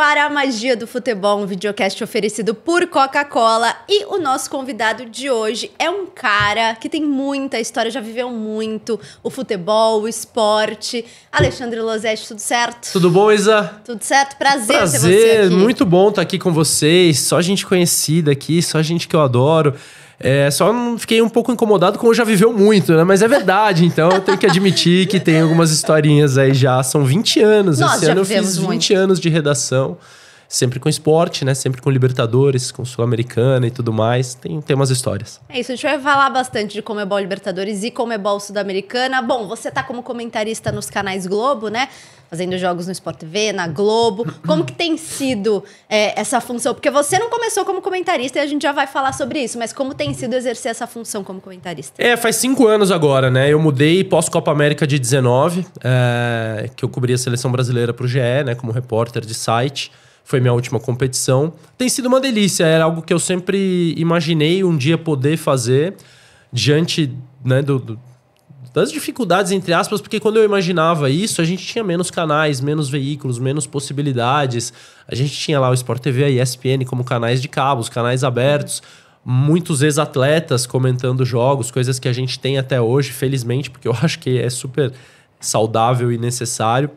Para ar a magia do futebol, um videocast oferecido por Coca-Cola. E o nosso convidado de hoje é um cara que tem muita história, já viveu muito o futebol, o esporte. Alexandre Losetti, tudo certo? Tudo bom, Isa? Tudo certo, prazer, prazer ter você aqui. Muito bom estar aqui com vocês, só gente conhecida aqui, só gente que eu adoro. É, só fiquei um pouco incomodado como já viveu muito, né? Mas é verdade, então eu tenho que admitir que tem algumas historinhas aí já. São 20 anos. Nós Esse ano eu fiz 20 muito. anos de redação sempre com esporte, né? Sempre com Libertadores, com Sul-Americana e tudo mais. Tem, tem umas histórias. É isso, a gente vai falar bastante de Como é bom Libertadores e Como é bom Sul-Americana. Bom, você tá como comentarista nos canais Globo, né? Fazendo jogos no Sport TV, na Globo. Como que tem sido é, essa função? Porque você não começou como comentarista e a gente já vai falar sobre isso, mas como tem sido exercer essa função como comentarista? É, faz cinco anos agora, né? Eu mudei pós-Copa América de 19, é, que eu cobri a seleção brasileira pro GE, né? Como repórter de site foi minha última competição. Tem sido uma delícia, era algo que eu sempre imaginei um dia poder fazer diante né, do, do, das dificuldades, entre aspas, porque quando eu imaginava isso, a gente tinha menos canais, menos veículos, menos possibilidades. A gente tinha lá o Sport TV, a ESPN como canais de cabos, canais abertos. Muitos ex-atletas comentando jogos, coisas que a gente tem até hoje, felizmente, porque eu acho que é super saudável e necessário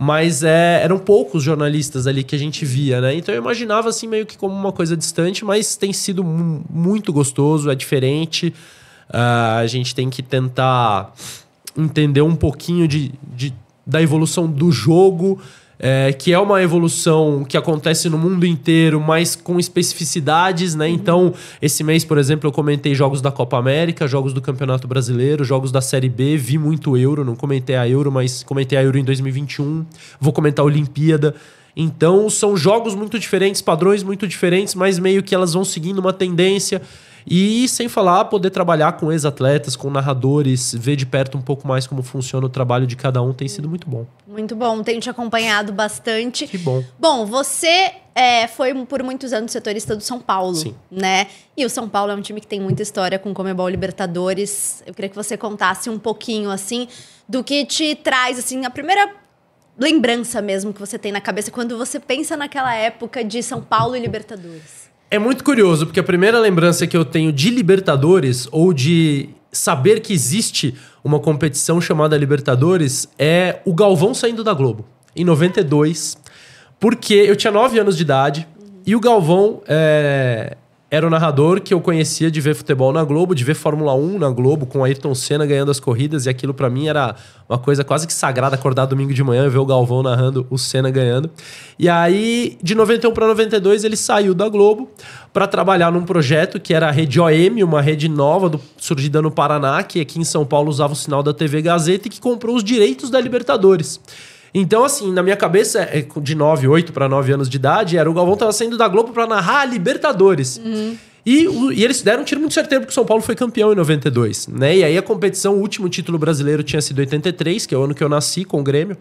mas é, eram poucos jornalistas ali que a gente via, né? Então eu imaginava assim meio que como uma coisa distante, mas tem sido muito gostoso, é diferente. Uh, a gente tem que tentar entender um pouquinho de, de da evolução do jogo, é, que é uma evolução que acontece no mundo inteiro, mas com especificidades, né? Então, esse mês, por exemplo, eu comentei jogos da Copa América, jogos do Campeonato Brasileiro, jogos da Série B, vi muito Euro, não comentei a Euro, mas comentei a Euro em 2021, vou comentar a Olimpíada. Então, são jogos muito diferentes, padrões muito diferentes, mas meio que elas vão seguindo uma tendência. E sem falar, poder trabalhar com ex-atletas, com narradores, ver de perto um pouco mais como funciona o trabalho de cada um tem sido muito bom. Muito bom, tenho te acompanhado bastante. Que bom. Bom, você é, foi por muitos anos setorista do São Paulo, Sim. né? E o São Paulo é um time que tem muita história com o Comebol Libertadores. Eu queria que você contasse um pouquinho, assim, do que te traz, assim, a primeira lembrança mesmo que você tem na cabeça quando você pensa naquela época de São Paulo e Libertadores. É muito curioso, porque a primeira lembrança que eu tenho de Libertadores, ou de saber que existe uma competição chamada Libertadores, é o Galvão saindo da Globo, em 92. Porque eu tinha 9 anos de idade e o Galvão é, era o narrador que eu conhecia de ver futebol na Globo, de ver Fórmula 1 na Globo, com Ayrton Senna ganhando as corridas, e aquilo para mim era uma coisa quase que sagrada acordar domingo de manhã e ver o Galvão narrando, o Senna ganhando. E aí, de 91 para 92, ele saiu da Globo para trabalhar num projeto que era a Rede OM, uma rede nova do, surgida no Paraná, que aqui em São Paulo usava o sinal da TV Gazeta e que comprou os direitos da Libertadores. Então, assim, na minha cabeça, é, de 9, 8 para 9 anos de idade, era o Galvão tava saindo da Globo para narrar a Libertadores. Uhum. E, e, eles deram um tiro muito certeiro, porque o São Paulo foi campeão em 92, né? E aí a competição, o último título brasileiro tinha sido 83, que é o ano que eu nasci com o Grêmio.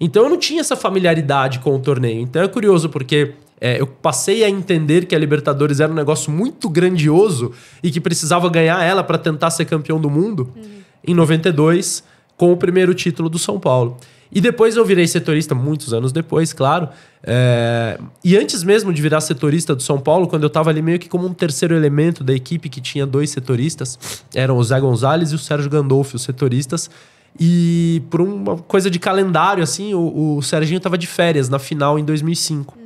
Então eu não tinha essa familiaridade com o torneio. Então é curioso, porque é, eu passei a entender que a Libertadores era um negócio muito grandioso e que precisava ganhar ela para tentar ser campeão do mundo uhum. em 92, com o primeiro título do São Paulo. E depois eu virei setorista, muitos anos depois, claro. É... E antes mesmo de virar setorista do São Paulo, quando eu estava ali meio que como um terceiro elemento da equipe que tinha dois setoristas, eram o Zé Gonzalez e o Sérgio Gandolfi, os setoristas. E por uma coisa de calendário, assim, o, o Serginho estava de férias na final em 2005.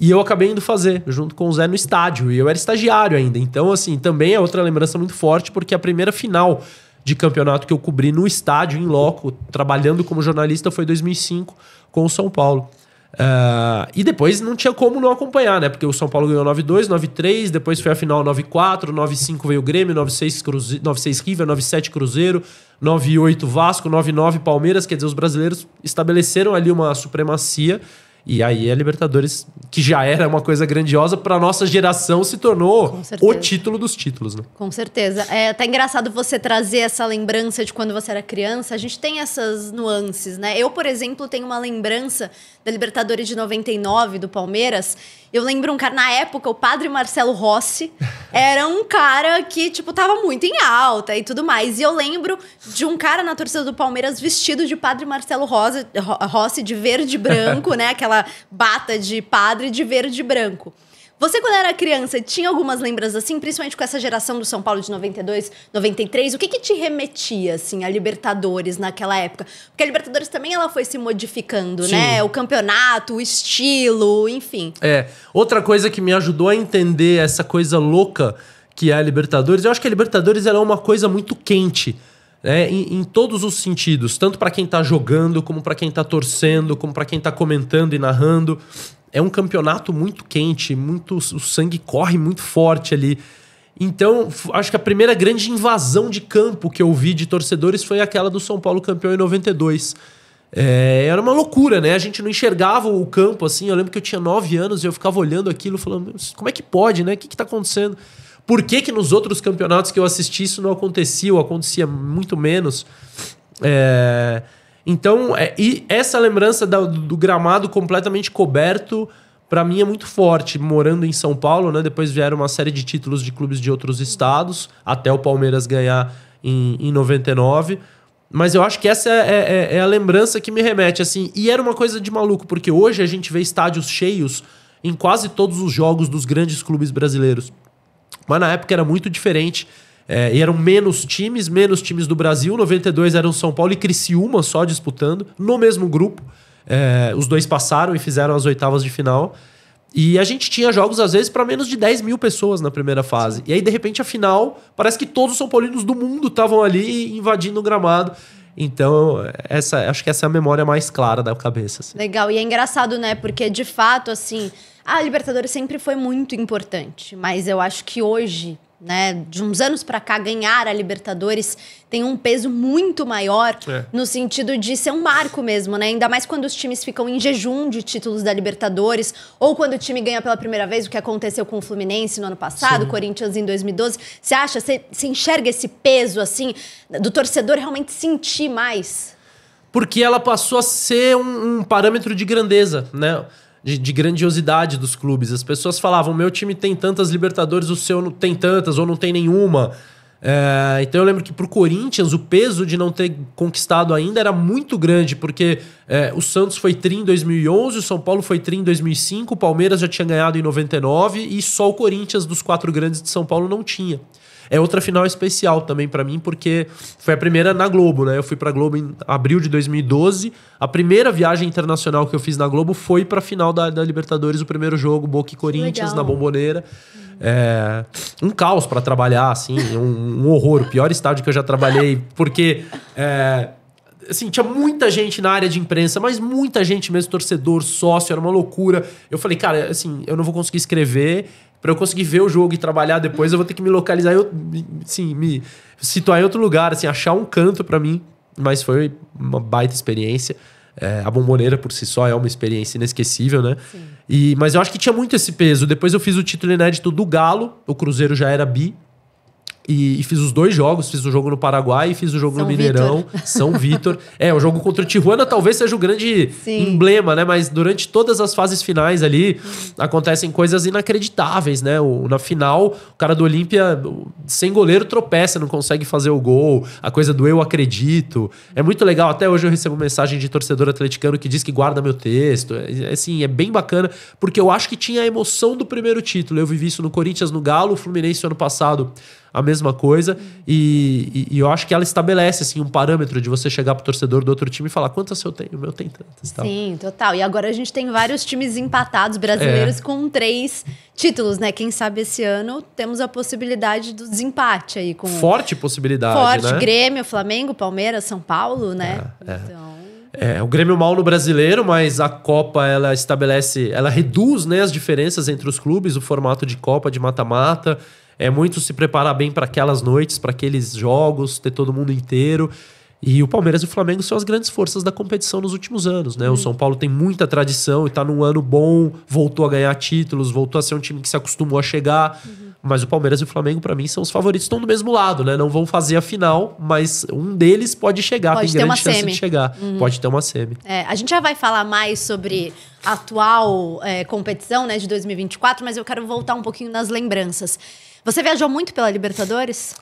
E eu acabei indo fazer, junto com o Zé, no estádio. E eu era estagiário ainda. Então, assim, também é outra lembrança muito forte, porque a primeira final de campeonato que eu cobri no estádio, em loco, trabalhando como jornalista, foi 2005 com o São Paulo. Uh, e depois não tinha como não acompanhar, né? Porque o São Paulo ganhou 9-2, 9-3, depois foi a final 9-4, 9-5 veio o Grêmio, 9-6 Cruze... River, 9-7 Cruzeiro, 9-8 Vasco, 9-9 Palmeiras. Quer dizer, os brasileiros estabeleceram ali uma supremacia e aí a é Libertadores, que já era uma coisa grandiosa, para nossa geração se tornou o título dos títulos, né? Com certeza. É até tá engraçado você trazer essa lembrança de quando você era criança. A gente tem essas nuances, né? Eu, por exemplo, tenho uma lembrança da Libertadores de 99 do Palmeiras, eu lembro um cara, na época, o padre Marcelo Rossi era um cara que, tipo, tava muito em alta e tudo mais. E eu lembro de um cara na torcida do Palmeiras vestido de padre Marcelo Rosa, Rossi de verde e branco, né? Aquela bata de padre de verde e branco. Você, quando era criança, tinha algumas lembranças assim, principalmente com essa geração do São Paulo de 92, 93? O que, que te remetia, assim, a Libertadores naquela época? Porque a Libertadores também ela foi se modificando, né? Sim. né? O campeonato, o estilo, enfim. É. Outra coisa que me ajudou a entender essa coisa louca que é a Libertadores, eu acho que a Libertadores ela é uma coisa muito quente. É, em, em, todos os sentidos, tanto para quem está jogando, como para quem está torcendo, como para quem está comentando e narrando é um campeonato muito quente, muito o sangue corre muito forte ali. Então, acho que a primeira grande invasão de campo que eu vi de torcedores foi aquela do São Paulo campeão em 92. É, era uma loucura, né? A gente não enxergava o campo assim. Eu lembro que eu tinha 9 anos e eu ficava olhando aquilo, falando: como é que pode, né? O que, está acontecendo? Por que, que nos outros campeonatos que eu assisti isso não acontecia ou acontecia muito menos? É. Então, é, e essa lembrança da, do gramado completamente coberto, para mim, é muito forte. Morando em São Paulo, né? Depois vieram uma série de títulos de clubes de outros estados, até o Palmeiras ganhar em, em 99. Mas eu acho que essa é, é, é, a lembrança que me remete, assim. E era uma coisa de maluco, porque hoje a gente vê estádios cheios em quase todos os jogos dos grandes clubes brasileiros. Mas na época era muito diferente. É, e eram menos times, menos times do Brasil. 92 eram São Paulo e Criciúma só disputando, no mesmo grupo. É, os dois passaram e fizeram as oitavas de final. E a gente tinha jogos, às vezes, para menos de 10 mil pessoas na primeira fase. E aí, de repente, a final, parece que todos os São Paulinos do mundo estavam ali invadindo o gramado. Então, essa, acho que essa é a memória mais clara da cabeça. Assim. Legal, e é engraçado, né? Porque de fato, assim, a Libertadores sempre foi muito importante. Mas eu acho que hoje, né, de uns anos para cá, ganhar a Libertadores tem um peso muito maior é. no sentido de ser um marco mesmo, né? Ainda mais quando os times ficam em jejum de títulos da Libertadores ou quando o time ganha pela primeira vez, o que aconteceu com o Fluminense no ano passado, Sim. Corinthians em 2012. Você acha, você, enxerga esse peso assim do torcedor realmente sentir mais? Porque ela passou a ser um, um parâmetro de grandeza, né? de, de, grandiosidade dos clubes. As pessoas falavam: meu time tem tantas Libertadores, o seu não tem tantas ou não tem nenhuma. É, então eu lembro que para o Corinthians o peso de não ter conquistado ainda era muito grande, porque é, o Santos foi tri em 2011, o São Paulo foi tri em 2005, o Palmeiras já tinha ganhado em 99 e só o Corinthians dos quatro grandes de São Paulo não tinha. É outra final especial também para mim, porque foi a primeira na Globo, né? Eu fui pra Globo em abril de 2012. A primeira viagem internacional que eu fiz na Globo foi pra final da, da Libertadores, o primeiro jogo, Boca e Corinthians, na Bomboneira. É, um caos para trabalhar, assim, um, um, horror. O pior estádio que eu já trabalhei, porque. É, assim, tinha muita gente na área de imprensa, mas muita gente mesmo, torcedor, sócio, era uma loucura. Eu falei, cara, assim, eu não vou conseguir escrever, para eu conseguir ver o jogo e trabalhar depois, eu vou ter que me localizar, eu, sim, me situar em outro lugar, assim, achar um canto para mim. Mas foi uma baita experiência. É, a bomboneira por si só é uma experiência inesquecível, né? Sim. E, mas eu acho que tinha muito esse peso. Depois eu fiz o título inédito do Galo, o Cruzeiro já era bi, e, e, fiz os dois jogos, fiz o jogo no Paraguai e fiz o jogo São no Mineirão, São Vitor. é, o jogo contra o Tijuana talvez seja o grande Sim. emblema, né? Mas durante todas as fases finais ali acontecem coisas inacreditáveis, né? O, na final, o cara do Olímpia, sem goleiro, tropeça, não consegue fazer o gol. A coisa do eu acredito. É muito legal. Até hoje eu recebo mensagem de torcedor atleticano que diz que guarda meu texto. É, é assim, é bem bacana, porque eu acho que tinha a emoção do primeiro título. Eu vivi isso no Corinthians, no Galo, o Fluminense ano passado a mesma coisa. E, e, e, eu acho que ela estabelece assim, um parâmetro de você chegar pro torcedor do outro time e falar quantas eu tenho, o meu tem tantas. Tal. Sim, total. E agora a gente tem vários times empatados brasileiros é. com três títulos, né? Quem sabe esse ano temos a possibilidade do desempate aí. com Forte possibilidade. Forte, né? Grêmio, Flamengo, Palmeiras, São Paulo, né? É, é. então. É, o Grêmio mal no brasileiro, mas a Copa ela estabelece, ela reduz né, as diferenças entre os clubes, o formato de Copa, de mata-mata é muito se preparar bem para aquelas noites, para aqueles jogos, ter todo mundo inteiro. E o Palmeiras e o Flamengo são as grandes forças da competição nos últimos anos, né? O uhum. São Paulo tem muita tradição e está num ano bom, voltou a ganhar títulos, voltou a ser um time que se acostumou a chegar. Uhum. Mas o Palmeiras e o Flamengo, para mim, são os favoritos, estão do mesmo lado, né? Não vão fazer a final, mas um deles pode chegar, pode tem grande chance semi. de chegar. Uhum. Pode ter uma semi. É, a gente já vai falar mais sobre a atual é, competição, né, de 2024, mas eu quero voltar um pouquinho nas lembranças. Você viajou muito pela Libertadores?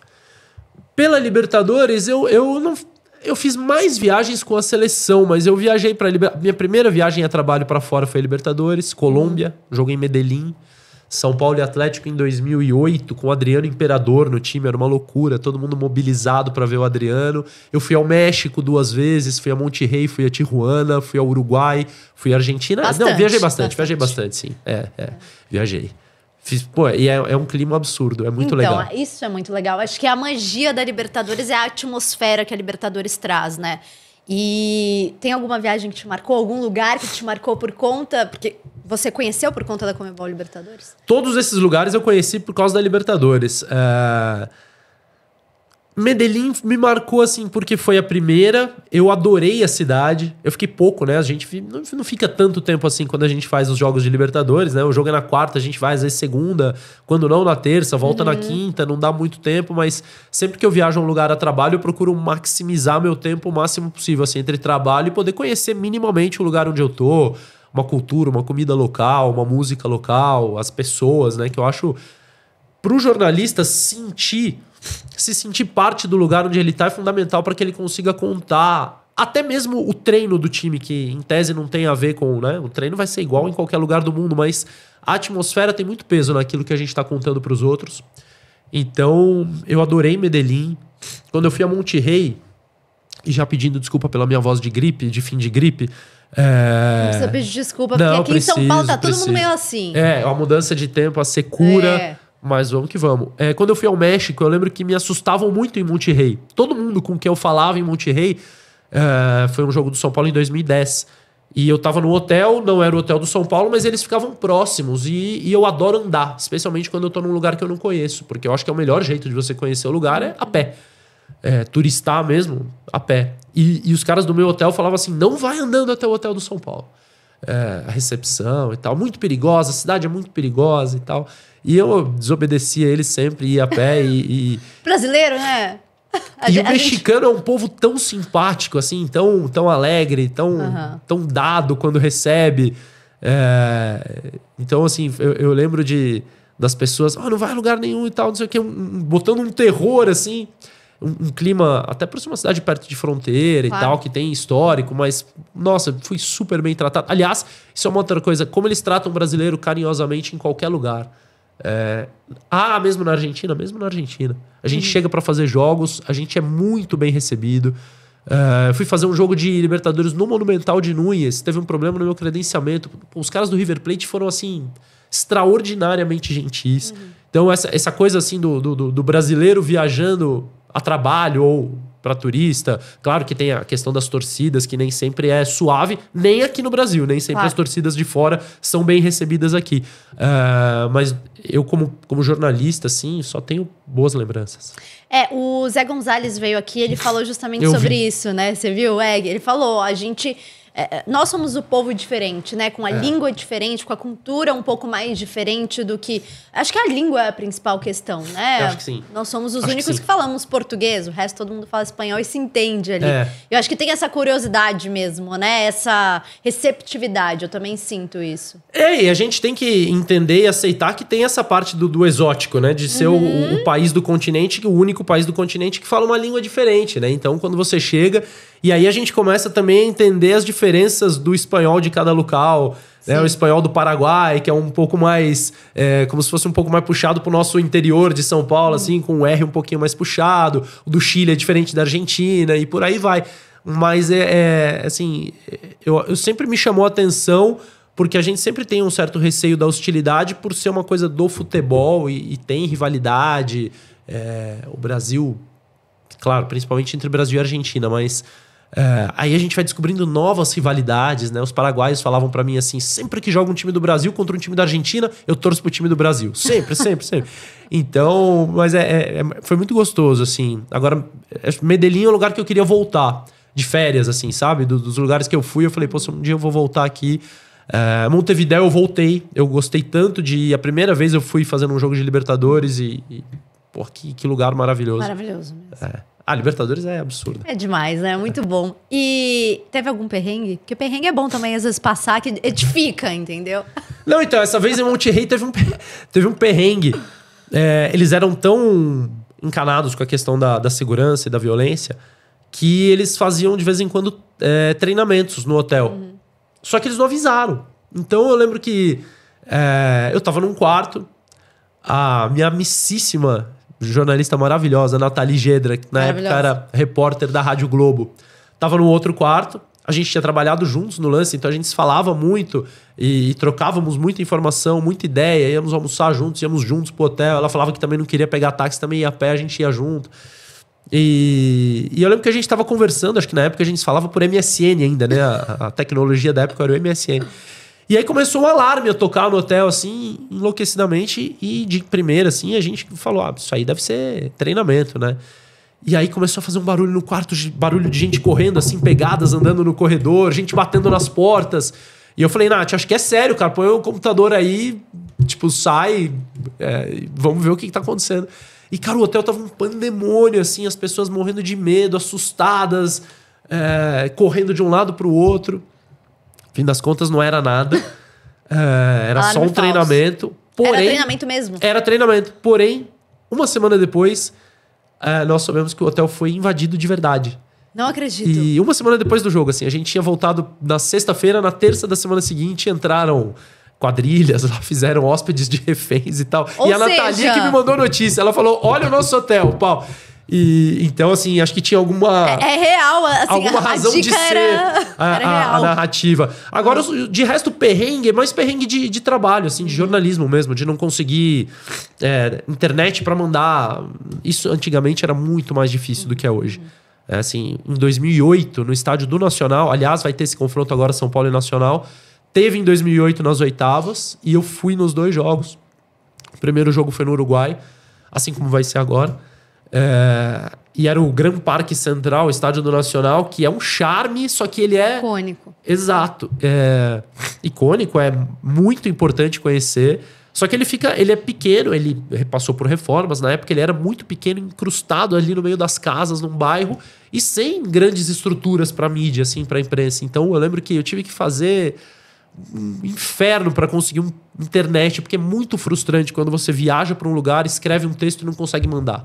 Pela Libertadores, eu, eu não. Eu fiz mais viagens com a seleção, mas eu viajei para minha primeira viagem a trabalho para fora foi Libertadores, Colômbia, joguei em Medellín, São Paulo e Atlético em 2008 com o Adriano Imperador no time, era uma loucura, todo mundo mobilizado para ver o Adriano. Eu fui ao México duas vezes, fui a Monterrey, fui a Tijuana, fui ao Uruguai, fui à Argentina. Bastante, Não, viajei bastante, bastante, viajei bastante, sim. É, é, viajei. Fiz, pô, e é, é, um clima absurdo, é muito então, legal. Então, isso é muito legal. Acho que a magia da Libertadores é a atmosfera que a Libertadores traz, né? E tem alguma viagem que te marcou? Algum lugar que te marcou por conta? Porque você conheceu por conta da Comebol Libertadores? Todos esses lugares eu conheci por causa da Libertadores. É, Medellín me marcou assim porque foi a primeira, eu adorei a cidade. Eu fiquei pouco, né? A gente não fica tanto tempo assim quando a gente faz os jogos de Libertadores, né? O jogo é na quarta, a gente vai às vezes segunda, quando não na terça, volta uhum. na quinta, não dá muito tempo, mas sempre que eu viajo a um lugar a trabalho, eu procuro maximizar meu tempo o máximo possível assim entre trabalho e poder conhecer minimamente o lugar onde eu tô, uma cultura, uma comida local, uma música local, as pessoas, né, que eu acho pro jornalista sentir se sentir parte do lugar onde ele está é fundamental para que ele consiga contar até mesmo o treino do time, que em tese não tem a ver com, né? O treino vai ser igual em qualquer lugar do mundo, mas a atmosfera tem muito peso naquilo que a gente está contando para os outros. Então, eu adorei Medellín. Quando eu fui a Monterrey, e já pedindo desculpa pela minha voz de gripe, de fim de gripe, é... Não precisa pedir desculpa, não, porque aqui preciso, em São Paulo tá todo preciso. mundo meio assim. É, a mudança de tempo, a secura. É. Mas vamos que vamos. É, quando eu fui ao México, eu lembro que me assustavam muito em Monterrey. Todo mundo com quem eu falava em Monterrey é, foi um jogo do São Paulo em 2010. E eu tava no hotel, não era o hotel do São Paulo, mas eles ficavam próximos. E, e, eu adoro andar, especialmente quando eu tô num lugar que eu não conheço, porque eu acho que é o melhor jeito de você conhecer o lugar é a pé. É, turistar mesmo, a pé. E, e os caras do meu hotel falavam assim: não vai andando até o hotel do São Paulo. É, a recepção e tal, muito perigosa, a cidade é muito perigosa e tal. E eu desobedecia ele sempre, ia a pé e. e... Brasileiro, né? e o mexicano gente... é um povo tão simpático, assim, tão, tão alegre, tão, uhum. tão dado quando recebe. É... Então, assim, eu, eu, lembro de das pessoas, oh, não vai a lugar nenhum e tal, não sei o quê, um, botando um terror, assim. Um, um, clima, até por ser uma cidade perto de fronteira claro. e tal, que tem histórico, mas, nossa, fui super bem tratado. Aliás, isso é uma outra coisa, como eles tratam o brasileiro carinhosamente em qualquer lugar. É... Ah, mesmo na Argentina? Mesmo na Argentina. A gente uhum. chega para fazer jogos, a gente é muito bem recebido. É... fui fazer um jogo de Libertadores no Monumental de Núñez, teve um problema no meu credenciamento. Os caras do River Plate foram, assim, extraordinariamente gentis. Uhum. Então, essa, essa coisa, assim, do, do, do brasileiro viajando a trabalho ou para turista. Claro que tem a questão das torcidas, que nem sempre é suave, nem aqui no Brasil, nem sempre claro. as torcidas de fora são bem recebidas aqui. Uh, mas eu, como, como jornalista, assim, só tenho boas lembranças. É, o Zé Gonzalez veio aqui, ele falou justamente sobre isso, né? Você viu, Egg? Ele falou, a gente é, é, nós somos o povo diferente, né? Com a é. língua diferente, com a cultura um pouco mais diferente do que. Acho que a língua é a principal questão, né? Eu acho que sim. Nós somos os acho únicos que, que, falamos português, o resto todo mundo fala espanhol e se entende ali. É. Eu acho que tem essa curiosidade mesmo, né? Essa receptividade, eu também sinto isso. É, e a gente tem que entender e aceitar que tem essa parte do, do exótico, né? De ser uhum. o, o país do continente, o único país do continente que fala uma língua diferente, né? Então, quando você chega e aí a gente começa também a entender as diferenças do espanhol de cada local. Né, o espanhol do Paraguai, que é um pouco mais. É, como se fosse um pouco mais puxado pro nosso interior de São Paulo, assim, com o R um pouquinho mais puxado. O do Chile é diferente da Argentina e por aí vai. Mas é, é assim, eu, eu sempre me chamou a atenção porque a gente sempre tem um certo receio da hostilidade por ser uma coisa do futebol e, e tem rivalidade. É, o Brasil, claro, principalmente entre Brasil e Argentina, mas é, aí a gente vai descobrindo novas rivalidades, né? Os paraguaios falavam para mim assim: sempre que joga um time do Brasil contra um time da Argentina, eu torço pro time do Brasil. Sempre, sempre, sempre. Então, mas é, é, é, foi muito gostoso, assim. Agora, Medellín é um lugar que eu queria voltar de férias, assim, sabe? Do, dos lugares que eu fui, eu falei, pô, um dia eu vou voltar aqui. É, Montevideo eu voltei, eu gostei tanto de. Ir. A primeira vez eu fui fazendo um jogo de Libertadores e. e pô, que, que lugar maravilhoso. Maravilhoso mesmo. É. Ah, Libertadores é absurdo. É demais, né? Muito bom. E teve algum perrengue? Porque perrengue é bom também, às vezes, passar que edifica, entendeu? Não, então, essa vez em Monterrey teve um, teve um perrengue. É, eles eram tão encanados com a questão da, da segurança e da violência que eles faziam, de vez em quando, é, treinamentos no hotel. Uhum. Só que eles não avisaram. Então, eu lembro que é, eu tava num quarto, a minha amicíssima jornalista maravilhosa, Nathalie Gedra, que na época era repórter da Rádio Globo, tava no outro quarto. A gente tinha trabalhado juntos no lance, então a gente se falava muito e, e, trocávamos muita informação, muita ideia. Íamos almoçar juntos, íamos juntos pro hotel. Ela falava que também não queria pegar táxi, também ia a pé, a gente ia junto. E, e eu lembro que a gente estava conversando, acho que na época a gente falava por MSN ainda, né? A, a tecnologia da época era o MSN. E aí começou um alarme a tocar no hotel, assim, enlouquecidamente. E de primeira, assim, a gente falou: ah, isso aí deve ser treinamento, né? E aí começou a fazer um barulho no quarto, barulho de gente correndo, assim, pegadas, andando no corredor, gente batendo nas portas. E eu falei, Nath, acho que é sério, cara. Põe o computador aí, tipo, sai, é, vamos ver o que, que tá acontecendo. E, cara, o hotel tava um pandemônio, assim, as pessoas morrendo de medo, assustadas, é, correndo de um lado pro outro. Fim das contas, não era nada. É, era Alarme ah, só um falso. treinamento. Porém, era treinamento mesmo. Era treinamento. Porém, uma semana depois, é, nós soubemos que o hotel foi invadido de verdade. Não acredito. E uma semana depois do jogo, assim, a gente tinha voltado na sexta-feira, na terça da semana seguinte, entraram quadrilhas, lá fizeram hóspedes de reféns e tal. Ou e a seja... que me mandou notícia, ela falou: olha o nosso hotel, pau. E, então, assim, acho que tinha alguma. É, é real, assim, alguma razão de ser era, a, era a, a, narrativa. Agora, de resto, perrengue é mais perrengue de, de trabalho, assim, de uhum. jornalismo mesmo, de não conseguir é, internet para mandar. Isso antigamente era muito mais difícil do que é hoje. Uhum. É, assim, em 2008, no estádio do Nacional, aliás, vai ter esse confronto agora São Paulo e Nacional. Teve em 2008 nas oitavas e eu fui nos dois jogos. O primeiro jogo foi no Uruguai, assim como vai ser agora. É, e era o Gran Parque Central, o Estádio do Nacional, que é um charme, só que ele é. Icônico. Exato. É, icônico, é muito importante conhecer. Só que ele fica, ele é pequeno, ele passou por reformas, na época ele era muito pequeno, incrustado ali no meio das casas, num bairro, e sem grandes estruturas para mídia, assim, para imprensa. Então eu lembro que eu tive que fazer um inferno para conseguir um internet, porque é muito frustrante quando você viaja para um lugar, escreve um texto e não consegue mandar.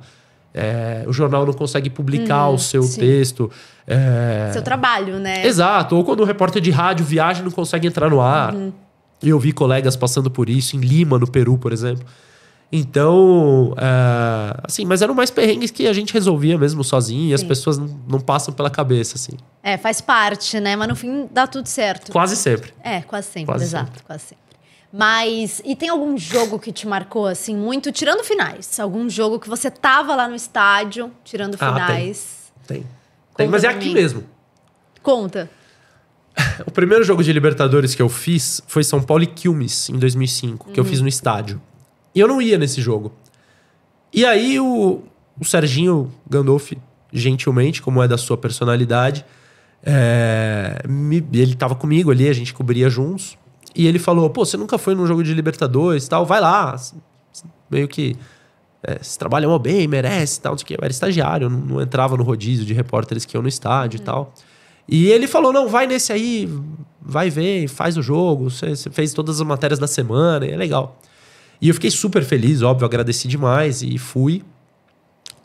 É, o jornal não consegue publicar hum, o seu sim. texto. É... Seu trabalho, né? Exato. Ou quando o um repórter de rádio viaja não consegue entrar no ar. Uhum. Eu vi colegas passando por isso em Lima, no Peru, por exemplo. Então, é... assim, mas eram mais perrengues que a gente resolvia mesmo sozinho e as pessoas não, não, passam pela cabeça, assim. É, faz parte, né? Mas no fim dá tudo certo. Quase sempre. É, quase sempre, quase exato, sempre. quase sempre. Mas. E tem algum jogo que te marcou, assim, muito? Tirando finais. Algum jogo que você tava lá no estádio, tirando finais. Ah, tem. Tem. tem mas é aqui mim. mesmo. Conta. O primeiro jogo de Libertadores que eu fiz foi São Paulo e Quilmes, em 2005, uhum. que eu hum. fiz no estádio. E eu não ia nesse jogo. E aí o, o Serginho Gandolfi, gentilmente, como é da sua personalidade, é, me, ele tava comigo ali, a gente cobria juntos. E ele falou: pô, você nunca foi num jogo de Libertadores tal, vai lá. Meio que. É, se trabalha mal bem, merece tal, não sei o que. Eu era estagiário, não, não, entrava no rodízio de repórteres que iam no estádio e hum. tal. E ele falou: não, vai nesse aí, vai ver, faz o jogo. Você, você fez todas as matérias da semana, é legal. E eu fiquei super feliz, óbvio, agradeci demais e fui.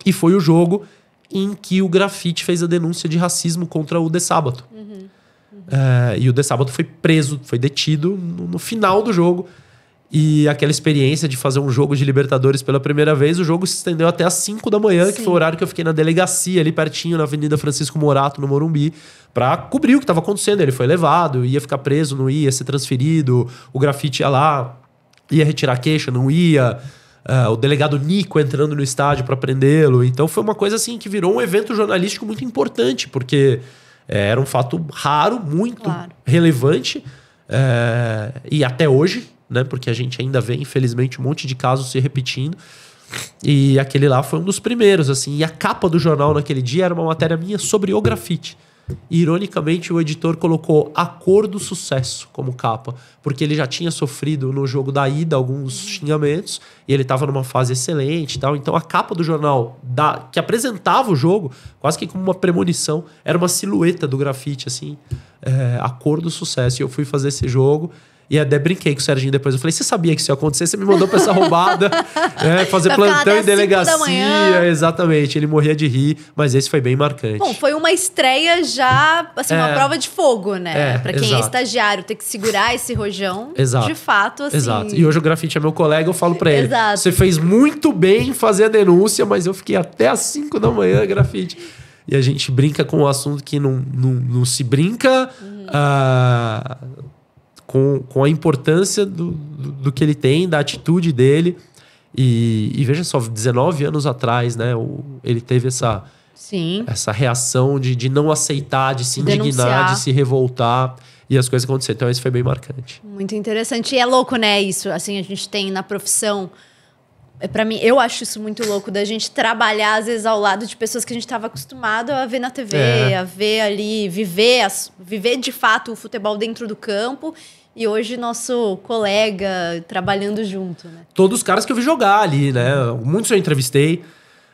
E foi o jogo em que o grafite fez a denúncia de racismo contra o De Sábado. Uhum. Eh, e o De Sábado foi preso, foi detido no, no, final do jogo. E aquela experiência de fazer um jogo de Libertadores pela primeira vez, o jogo se estendeu até às 5 da manhã, Sim. que foi o horário que eu fiquei na delegacia, ali pertinho, na Avenida Francisco Morato, no Morumbi, para cobrir o que estava acontecendo. Ele foi levado, ia ficar preso, não ia, ser transferido, o grafite ia lá, ia retirar queixa, não ia. Uh, o delegado Nico entrando no estádio para prendê-lo. Então foi uma coisa assim que virou um evento jornalístico muito importante, porque é, era um fato raro, muito claro. relevante. É, e até hoje, né? Porque a gente ainda vê, infelizmente, um monte de casos se repetindo. E aquele lá foi um dos primeiros, assim. E a capa do jornal naquele dia era uma matéria minha sobre o grafite. E, ironicamente, o editor colocou A Cor do Sucesso como capa, porque ele já tinha sofrido no jogo da ida alguns uhum. xingamentos e ele estava numa fase excelente e tal. Então, a capa do jornal da, que apresentava o jogo, quase que como uma premonição, era uma silhueta do grafite, assim, é, A Cor do Sucesso. E eu fui fazer esse jogo e até brinquei com o Serginho depois. Eu falei: você sabia que isso ia acontecer? Você me mandou pra essa roubada, né, fazer plantão em delegacia. Exatamente. Ele morria de rir, mas esse foi bem marcante. Bom, foi uma estreia já, assim, é, uma prova de fogo, né? É, pra quem é exato. é estagiário, ter que segurar esse rojão. Exato. De fato, assim. Exato. E hoje o grafite é meu colega, eu falo pra ele: exato. você fez muito bem em fazer a denúncia, mas eu fiquei até às 5 da manhã grafite. E a gente brinca com um assunto que não, não, não se brinca. Uhum. Uh, com, com a importância do, do, do que ele tem, da atitude dele. E, e, veja só, 19 anos atrás, né? O, ele teve essa, Sim. essa reação de, de não aceitar, de se indignar, de se revoltar e as coisas aconteceram. Então, isso foi bem marcante. Muito interessante. E é louco, né? Isso, assim, a gente tem na profissão. É, para mim, eu acho isso muito louco da gente trabalhar, às vezes, ao lado de pessoas que a gente estava acostumado a ver na TV, é. a ver ali, viver, as, viver de fato o futebol dentro do campo e hoje nosso colega trabalhando junto. Né? Todos os caras que eu vi jogar ali, né? Muitos eu entrevistei.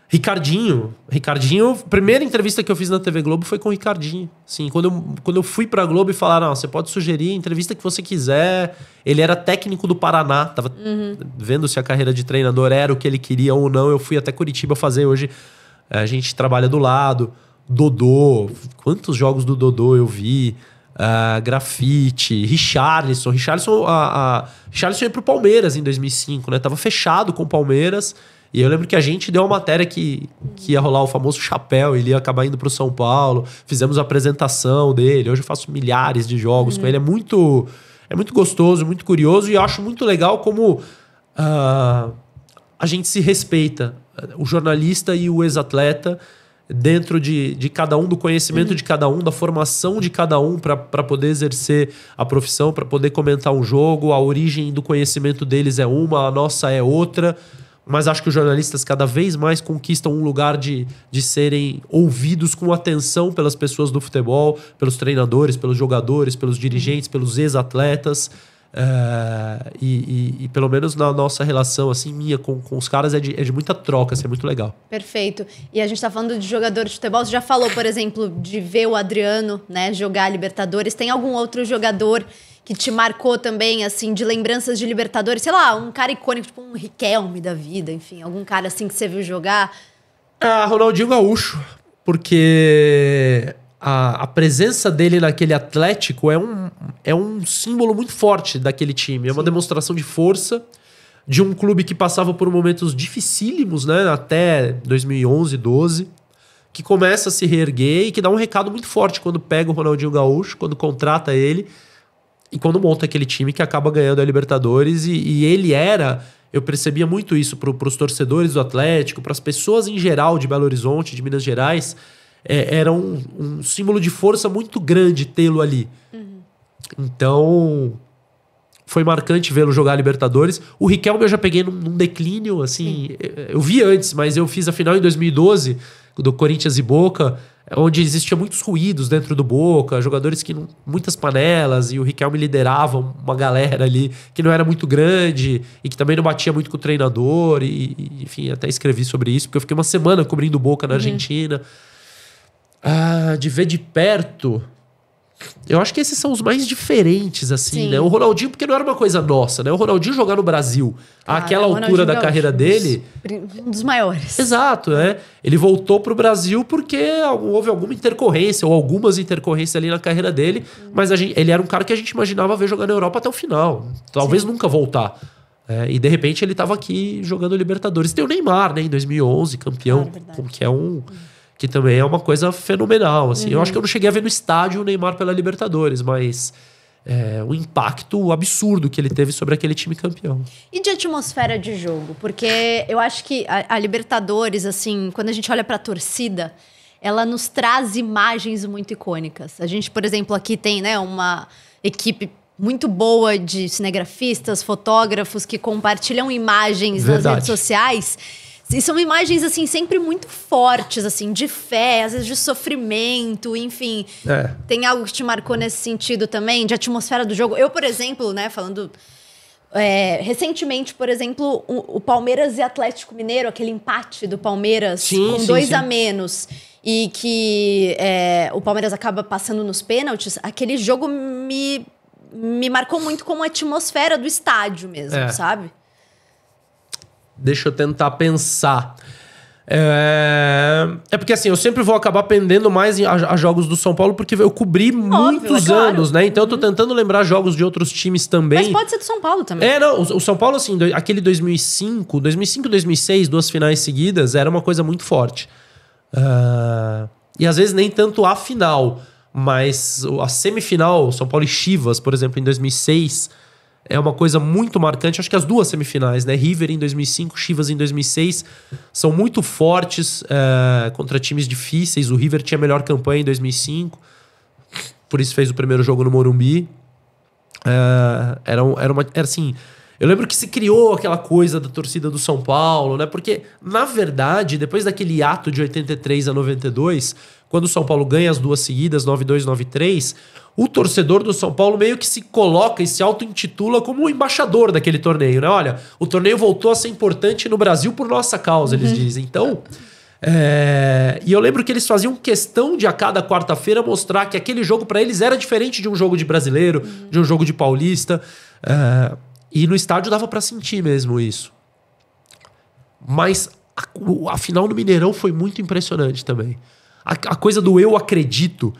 Ricardinho, Ricardinho, primeira entrevista que eu fiz na TV Globo foi com o Ricardinho. Sim, quando eu, quando eu fui pra Globo e falaram, você pode sugerir a entrevista que você quiser. Ele era técnico do Paraná, tava uhum. vendo se a carreira de treinador era o que ele queria ou não. Eu fui até Curitiba fazer hoje. A gente trabalha do lado. Dodô, quantos jogos do Dodô eu vi? uh, grafite, Richarlison. Richarlison, a, a, Richarlison ia pro Palmeiras em 2005, né? Tava fechado com o Palmeiras. E eu lembro que a gente deu uma matéria que, que ia rolar o famoso chapéu, ele ia acabar indo pro São Paulo. Fizemos a apresentação dele. Hoje eu faço milhares de jogos uhum. com ele. É muito, é muito gostoso, muito curioso. E eu acho muito legal como uh, a gente se respeita. O jornalista e o ex-atleta dentro de, de cada um, do conhecimento uhum. de cada um, da formação de cada um para poder exercer a profissão, para poder comentar um jogo. A origem do conhecimento deles é uma, a nossa é outra. Mas acho que os jornalistas cada vez mais conquistam um lugar de, de serem ouvidos com atenção pelas pessoas do futebol, pelos treinadores, pelos jogadores, pelos dirigentes, uhum. pelos ex-atletas. Uh, e, e, e, pelo menos na nossa relação, assim, minha com, com os caras, é de, é de muita troca, assim, é muito legal. Perfeito. E a gente tá falando de jogador de futebol, você já falou, por exemplo, de ver o Adriano, né, jogar Libertadores. Tem algum outro jogador que te marcou também, assim, de lembranças de Libertadores? Sei lá, um cara icônico, tipo um Riquelme da vida, enfim, algum cara assim que você viu jogar? Ah, Ronaldinho Gaúcho, porque a, a, presença dele naquele Atlético é um, é um símbolo muito forte daquele time. É uma Sim. demonstração de força de um clube que passava por momentos dificílimos, né? Até 2011, 12, que começa a se reerguer e que dá um recado muito forte quando pega o Ronaldinho Gaúcho, quando contrata ele e quando monta aquele time que acaba ganhando a Libertadores. E, e ele era, eu percebia muito isso para os torcedores do Atlético, para as pessoas em geral de Belo Horizonte, de Minas Gerais é, era um, um, símbolo de força muito grande tê-lo ali. Uhum. Então, foi marcante vê-lo jogar a Libertadores. O Riquelme eu já peguei num, num declínio, assim, eu vi antes, mas eu fiz a final em 2012 do Corinthians e Boca, onde existia muitos ruídos dentro do Boca, jogadores que não, muitas panelas e o Riquelme liderava uma galera ali que não era muito grande e que também não batia muito com o treinador e, e enfim, até escrevi sobre isso porque eu fiquei uma semana cobrindo Boca na uhum. Argentina ah, de ver de perto. Eu acho que esses são os mais diferentes, assim, Sim. né? O Ronaldinho, porque não era uma coisa nossa, né? O Ronaldinho jogar no Brasil, ah, àquela altura da é carreira dele. Um dos maiores. Exato, né? Ele voltou pro Brasil porque houve alguma intercorrência, ou algumas intercorrências ali na carreira dele, hum. mas gente, ele era um cara que a gente imaginava ver jogar na Europa até o final. Talvez Sim. nunca voltar. É, e de repente ele estava aqui jogando Libertadores. Tem o Neymar, né, em 2011, campeão, como é que é um. Hum que também é uma coisa fenomenal. Assim. Uhum. Eu acho que eu uhum. não cheguei a ver no estádio o Neymar pela Libertadores, mas é, o impacto absurdo que ele teve sobre aquele time campeão. E de atmosfera de jogo? Porque eu acho que a, a Libertadores, assim, quando a gente olha para a torcida, ela nos traz imagens muito icônicas. A gente, por exemplo, aqui tem né, uma equipe muito boa de cinegrafistas, fotógrafos que compartilham imagens Verdade. nas redes sociais. E são imagens, assim, sempre muito fortes, assim, de fé, às vezes de sofrimento, enfim. É. Tem algo que te marcou nesse sentido também, de atmosfera do jogo? Eu, por exemplo, né, falando. É, recentemente, por exemplo, o, o, Palmeiras e Atlético Mineiro, aquele empate do Palmeiras sim, com sim, dois sim. a menos e que é, o Palmeiras acaba passando nos pênaltis, aquele jogo me, me marcou muito como a atmosfera do estádio mesmo, é. sabe? Deixa eu tentar pensar. É... é... porque assim, eu sempre vou acabar pendendo mais a, a jogos do São Paulo, porque eu cobri Óbvio, muitos é claro. anos, né? Então eu tô uhum. tentando lembrar jogos de outros times também. Mas pode ser do São Paulo também. É, não, o, o São Paulo, assim, do, aquele 2005, 2005, 2006, duas finais seguidas, era uma coisa muito forte. Uh... E às vezes nem tanto a final, mas a semifinal, São Paulo e Chivas, por exemplo, em 2006 é uma coisa muito marcante. Acho que as duas semifinais, né? River em 2005, Chivas em 2006, são muito fortes é, contra times difíceis. O River tinha a melhor campanha em 2005, por isso fez o primeiro jogo no Morumbi. É, era, era, uma, era assim, eu lembro que se criou aquela coisa da torcida do São Paulo, né? Porque, na verdade, depois daquele ato de 83 a 92, quando o São Paulo ganha as duas seguidas, 9-2, 9-3, o torcedor do São Paulo meio que se coloca e se auto-intitula como o embaixador daquele torneio, né? Olha, o torneio voltou a ser importante no Brasil por nossa causa, eles uhum. dizem. Então. É... E eu lembro que eles faziam questão de a cada quarta-feira mostrar que aquele jogo para eles era diferente de um jogo de brasileiro, uhum. de um jogo de paulista. É, e no estádio dava para sentir mesmo isso. Mas a, a, final no Mineirão foi muito impressionante também. A, a, coisa do eu acredito.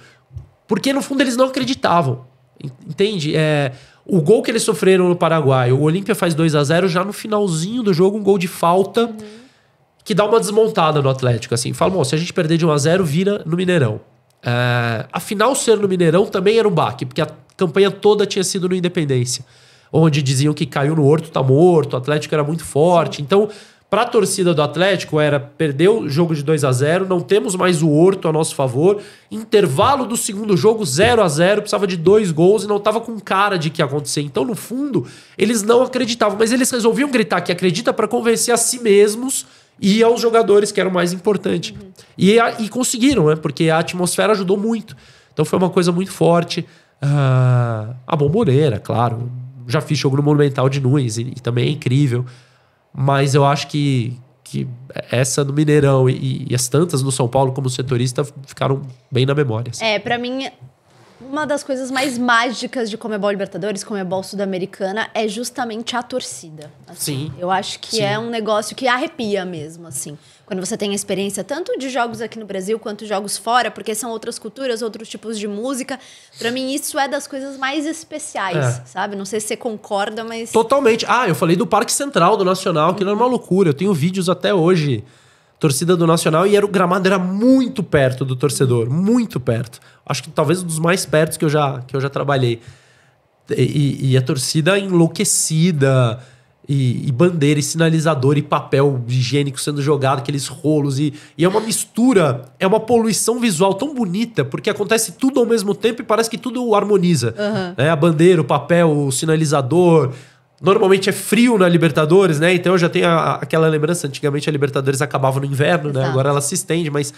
Porque no fundo eles não acreditavam. Entende? É, o gol que eles sofreram no Paraguai, o Olímpia faz 2 a 0 já no finalzinho do jogo, um gol de falta uhum. que dá uma desmontada no Atlético. Assim, fala, bom, se a gente perder de 1 a 0 vira no Mineirão. É, afinal, ser no Mineirão também era um baque, porque a campanha toda tinha sido no Independência onde diziam que caiu no Horto, tá morto, o Atlético era muito forte. Então, para a torcida do Atlético era perdeu o jogo de 2 a 0 não temos mais o Horto a nosso favor. Intervalo do segundo jogo 0 a 0 precisava de dois gols e não estava com cara de que ia acontecer. Então, no fundo, eles não acreditavam, mas eles resolviam gritar que acredita para convencer a si mesmos e aos jogadores que eram mais importante. Uhum. E, a, e conseguiram, né? Porque a atmosfera ajudou muito. Então foi uma coisa muito forte. Uh, a bomboneira, claro já fiz jogo no Monumental de Nunes e, e também é incrível. Mas eu acho que, que essa no Mineirão e, e, as tantas no São Paulo como setorista ficaram bem na memória. Assim. É, para mim, uma das coisas mais mágicas de Comebol Libertadores, Comebol Sudamericana, é justamente a torcida. Assim. Sim. Eu acho que é Sim. é um negócio que arrepia mesmo, assim. Quando você tem a experiência tanto de jogos aqui no Brasil quanto jogos fora, porque são outras culturas, outros tipos de música. Para mim, isso é das coisas mais especiais, é. sabe? Não sei se você concorda, mas. Totalmente. Ah, eu falei do Parque Central do Nacional, que uhum. era é uma loucura. Eu tenho vídeos até hoje torcida do Nacional e era o gramado era muito perto do torcedor, muito perto. Acho que talvez um dos mais perto que eu já, que eu já trabalhei. E, e a torcida enlouquecida, e, e, bandeira, e sinalizador, e papel higiênico sendo jogado, aqueles rolos, e, e é uma mistura, é uma poluição visual tão bonita, porque acontece tudo ao mesmo tempo e parece que tudo harmoniza. Uhum. Né? A bandeira, o papel, o sinalizador, Normalmente é frio na Libertadores, né? Então eu já tenho a, aquela lembrança. Antigamente a Libertadores acabava no inverno, né? Agora ela se estende, mas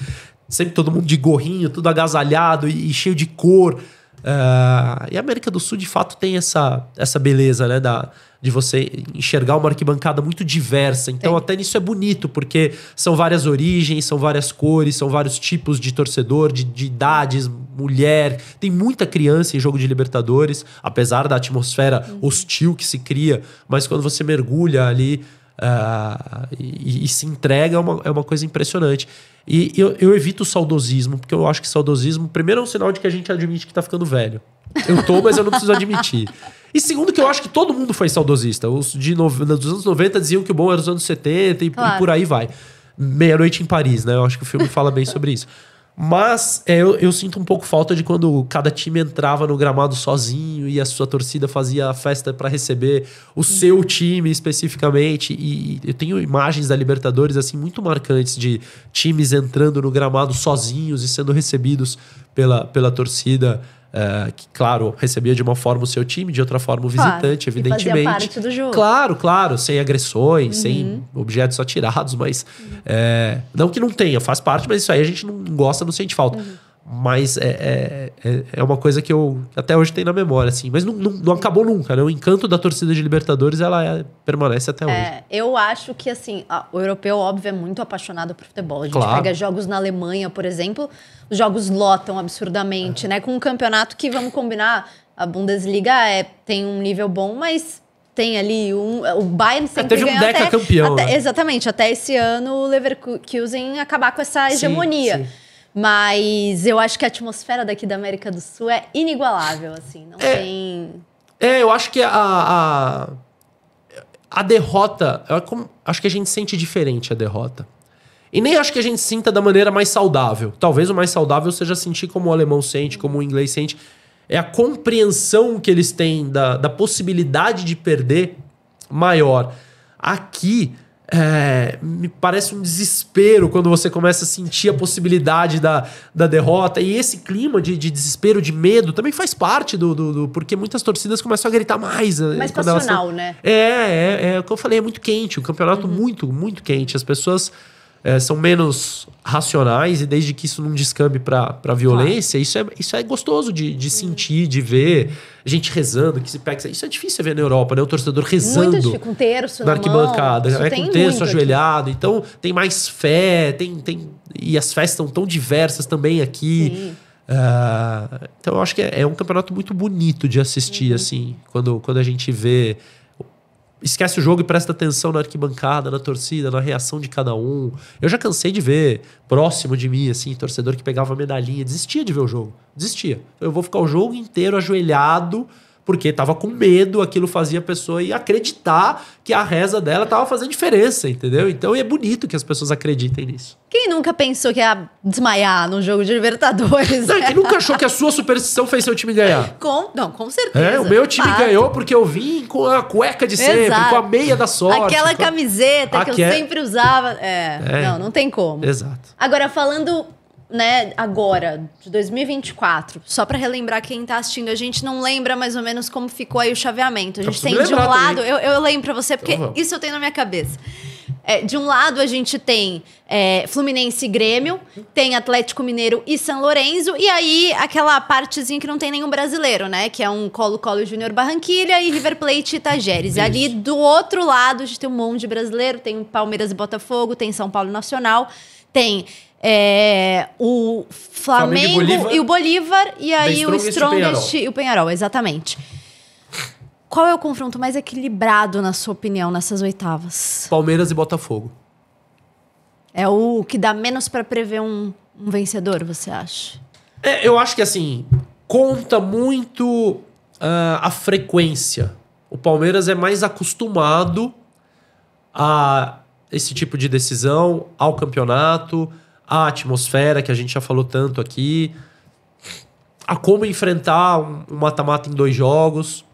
sempre todo mundo de gorrinho, tudo agasalhado e, e cheio de cor. Uh, e a América do Sul, de fato, tem essa, essa beleza, né? Da, de você enxergar uma arquibancada muito diversa. Então, Sim. até nisso é bonito, porque são várias origens, são várias cores, são vários tipos de torcedor, de, de idades, mulher. Tem muita criança em jogo de Libertadores, apesar da atmosfera uhum. hostil que se cria, mas quando você mergulha ali uh, e, e, se entrega é uma, é uma coisa impressionante. E eu, eu evito o saudosismo, porque eu acho que saudosismo, primeiro, é um sinal de que a gente admite que tá ficando velho. Eu tô, mas eu não preciso admitir. E segundo, que eu acho que todo mundo foi saudosista. Os de no, dos anos 90 diziam que o bom era os anos 70 e, claro. e por aí vai. Meia-noite em Paris, né? Eu acho que o filme fala bem sobre isso. Mas é, eu, eu, sinto um pouco falta de quando cada time entrava no gramado sozinho e a sua torcida fazia a festa para receber o seu time especificamente. E, e eu tenho imagens da Libertadores assim muito marcantes de times entrando no gramado sozinhos e sendo recebidos pela, pela torcida. Ah, que, claro, recebia de uma forma o seu time, de outra forma o visitante, claro, evidentemente. parte do jogo. Claro, claro, sem agressões, uhum. sem objetos atirados, mas. Uhum. É, não que não tenha, faz parte, mas isso aí a gente não gosta, não sente falta. Uhum. Mas é, é, é, é uma coisa que eu até hoje tenho na memória, assim. Mas não, não, não acabou nunca, né? O encanto da torcida de Libertadores, ela é, permanece até é, hoje. Eu acho que, assim, a, o europeu, óbvio, é muito apaixonado por futebol. A gente claro. pega jogos na Alemanha, por exemplo, os jogos lotam absurdamente, é. né? Com um campeonato que, vamos combinar, a Bundesliga é, tem um nível bom, mas tem ali um, o Bayern é, sempre teve um deca até, campeão até, né? exatamente até esse ano o Leverkusen acabar com essa hegemonia sim, sim. Mas eu acho que a atmosfera daqui da América do Sul é inigualável, assim. Não é, tem. É, eu acho que a. a... a derrota, é acho que a gente sente diferente a derrota. E nem acho que a gente sinta da maneira mais saudável. Talvez o mais saudável seja sentir como o alemão sente, como o inglês sente. É a compreensão que eles têm da, da possibilidade de perder maior. Aqui, é, me parece um desespero quando você começa a sentir a possibilidade da, da derrota. E esse clima de, de desespero, de medo, também faz parte do, do, do Porque muitas torcidas começam a gritar mais. Né, mais passional, elas... né? É, é, é, é, o que eu falei, é muito quente. O campeonato uhum. muito, muito quente. As pessoas é, são menos racionais e desde que isso não descambe para violência, isso é, isso é gostoso de, de sentir, de ver. Gente rezando, que se pega. Isso é difícil ver na Europa, né? O torcedor rezando com terço na arquibancada, mão, né? com terço ajoelhado. Aqui. Então tem mais fé, tem, tem. E as festas são tão diversas também aqui. Uh, então eu acho que é, é, um campeonato muito bonito de assistir, uhum. assim, quando, quando a gente vê esquece o jogo e presta atenção na arquibancada, na torcida, na reação de cada um. Eu já cansei de ver próximo de mim, assim, torcedor que pegava medalhinha, desistia de ver o jogo. Desistia. Eu vou ficar o jogo inteiro ajoelhado porque estava com medo, aquilo fazia a pessoa ir acreditar que a reza dela estava fazendo diferença, entendeu? Então é bonito que as pessoas acreditem nisso. Quem nunca pensou que ia desmaiar num jogo de Libertadores? Não, é. Quem nunca achou que a sua superstição fez seu time ganhar? Com, não, com certeza. É, o meu time Fato. ganhou porque eu vim com a cueca de sempre, Exato. com a meia da sorte. Aquela camiseta que eu sempre usava. É, é, não, não tem como. Exato. Agora, falando né, agora, de 2024, só para relembrar quem tá assistindo, a gente não lembra mais ou menos como ficou aí o chaveamento. A tá gente tem de um lado, eu, eu lembro pra você, porque então isso eu tenho na minha cabeça. É, de um lado a gente tem é, Fluminense e Grêmio, tem Atlético Mineiro e São Lourenço, e aí aquela partezinha que não tem nenhum brasileiro, né? Que é um Colo-Colo Júnior Barranquilha e River Plate e Itajeres. E ali do outro lado a gente tem um monte de brasileiro, tem Palmeiras e Botafogo, tem São Paulo Nacional, tem é, o Flamengo, Flamengo e, e o Bolívar, e aí o Strongest e o Penharol, exatamente. Qual é o confronto mais equilibrado, na sua opinião, nessas oitavas? Palmeiras e Botafogo. É o que dá menos para prever um, um, vencedor, você acha? É, eu acho que assim, conta muito uh, a frequência. O Palmeiras é mais acostumado a esse tipo de decisão, ao campeonato a atmosfera, que a gente já falou tanto aqui, a como enfrentar um mata-mata um em dois jogos.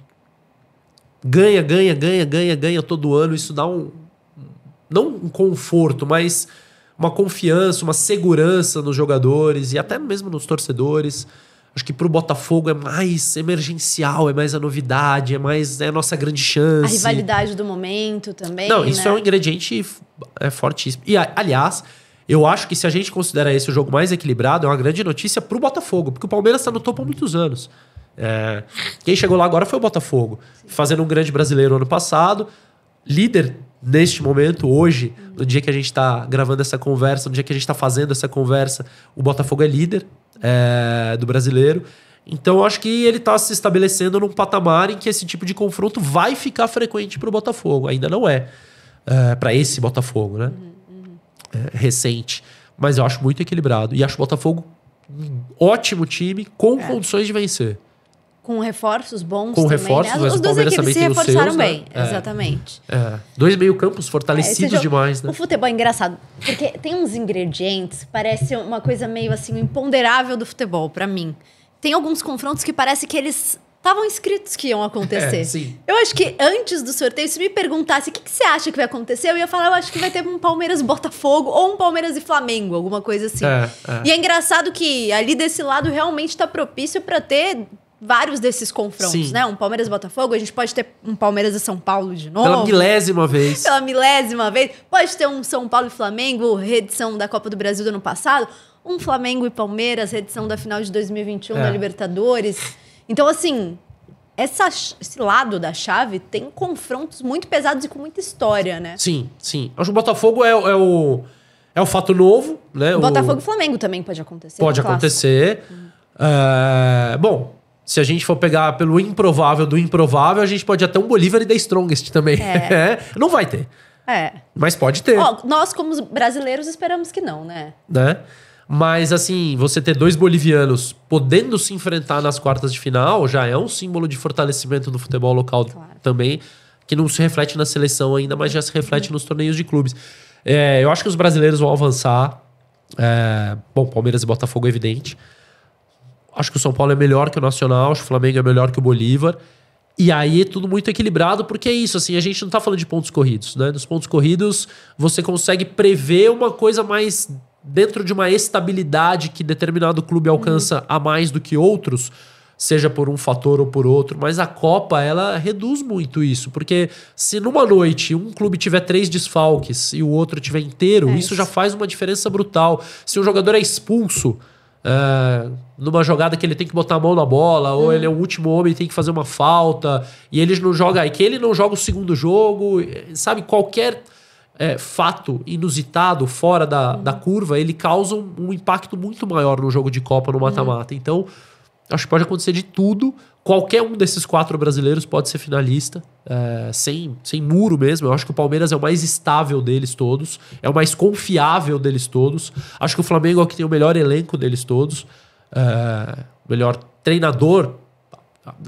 Ganha, ganha, ganha, ganha, ganha todo ano. Isso dá um. Não um conforto, mas uma confiança, uma segurança nos jogadores e até mesmo nos torcedores. Acho que para o Botafogo é mais emergencial, é mais a novidade, é mais é a nossa grande chance. A rivalidade do momento também. Não, isso né? é um ingrediente é fortíssimo. E aliás, eu acho que se a gente considera esse o jogo mais equilibrado, é uma grande notícia para o Botafogo, porque o Palmeiras está no topo há muitos anos. É, quem chegou lá agora foi o Botafogo, fazendo um grande brasileiro ano passado, líder neste momento, hoje, no dia que a gente está gravando essa conversa, no dia que a gente está fazendo essa conversa, o Botafogo é líder é, do brasileiro. Então eu acho que ele está se estabelecendo num patamar em que esse tipo de confronto vai ficar frequente para o Botafogo. Ainda não é, é para esse Botafogo, né? Uhum. É, recente. Mas eu acho muito equilibrado. E acho o Botafogo um ótimo time com é. condições de vencer. Com reforços bons Com também, né? reforços, né? Os dois Palmeiras também se reforçaram seus, né? bem, é. exatamente. É. Dois meio campos fortalecidos é, demais, né? O futebol é engraçado, porque tem uns ingredientes, parece uma coisa meio assim, imponderável do futebol, para mim. Tem alguns confrontos que parece que eles estavam escritos que iam é, acontecer. É, sim. Eu acho que antes do sorteio, se me perguntasse o que, que, você acha que vai acontecer, eu ia falar, eu acho que vai ter um Palmeiras Botafogo ou um Palmeiras e Flamengo, alguma coisa assim. É, é. E é engraçado que ali desse lado realmente está propício para ter vários desses confrontos, Sim. né? Um Palmeiras Botafogo, a gente pode ter um Palmeiras e São Paulo de novo. Pela milésima vez. Pela milésima vez. Pode ter um São Paulo e Flamengo, reedição da Copa do Brasil do ano passado. Um Flamengo e Palmeiras, reedição da final de 2021 é. da Libertadores. Então, assim, essa, esse lado da chave tem confrontos muito pesados e com muita história, né? Sim, sim. Acho que o Botafogo é, é o. É o fato novo, né? O Botafogo o... e Flamengo também pode acontecer. Pode é acontecer. Hum. É... Bom, se a gente for pegar pelo improvável do improvável, a gente pode até um Bolívar e The Strongest também. É. é. não vai ter. É. Mas pode ter. nós, como brasileiros, esperamos que não, né? Né? Mas, assim, você ter dois bolivianos podendo se enfrentar nas quartas de final já é um símbolo de fortalecimento do futebol local claro. também, que não se reflete na seleção ainda, mas já se reflete uhum. nos torneios de clubes. É, eu acho que os brasileiros vão avançar. É, bom, Palmeiras e Botafogo, é evidente. Acho que o São Paulo é melhor que o Nacional, acho que o Flamengo é melhor que o Bolívar. E aí é tudo muito equilibrado, porque é isso, assim, a gente não tá falando de pontos corridos, né? Nos pontos corridos, você consegue prever uma coisa mais dentro de uma estabilidade que determinado clube alcança uhum. a mais do que outros, seja por um fator ou por outro, mas a Copa ela reduz muito isso, porque se numa noite um clube tiver três desfalques e o outro tiver inteiro, é. isso já faz uma diferença brutal. Se um jogador é expulso, é, numa jogada que ele tem que botar a mão na bola, ou ele é o último homem e tem que fazer uma falta, e ele não joga, e que ele não joga o segundo jogo, eh, sabe? Qualquer é, fato inusitado, fora da, uhum. da curva, ele causa um, um, impacto muito maior no jogo de Copa, no mata-mata. Uhum. Então, acho que pode acontecer de tudo. Qualquer um desses quatro brasileiros pode ser finalista, é, sem, sem muro mesmo. Eu acho que o Palmeiras é o mais estável deles todos, é o mais confiável deles todos. Acho que o Flamengo é o que tem o melhor elenco deles todos, é, melhor treinador.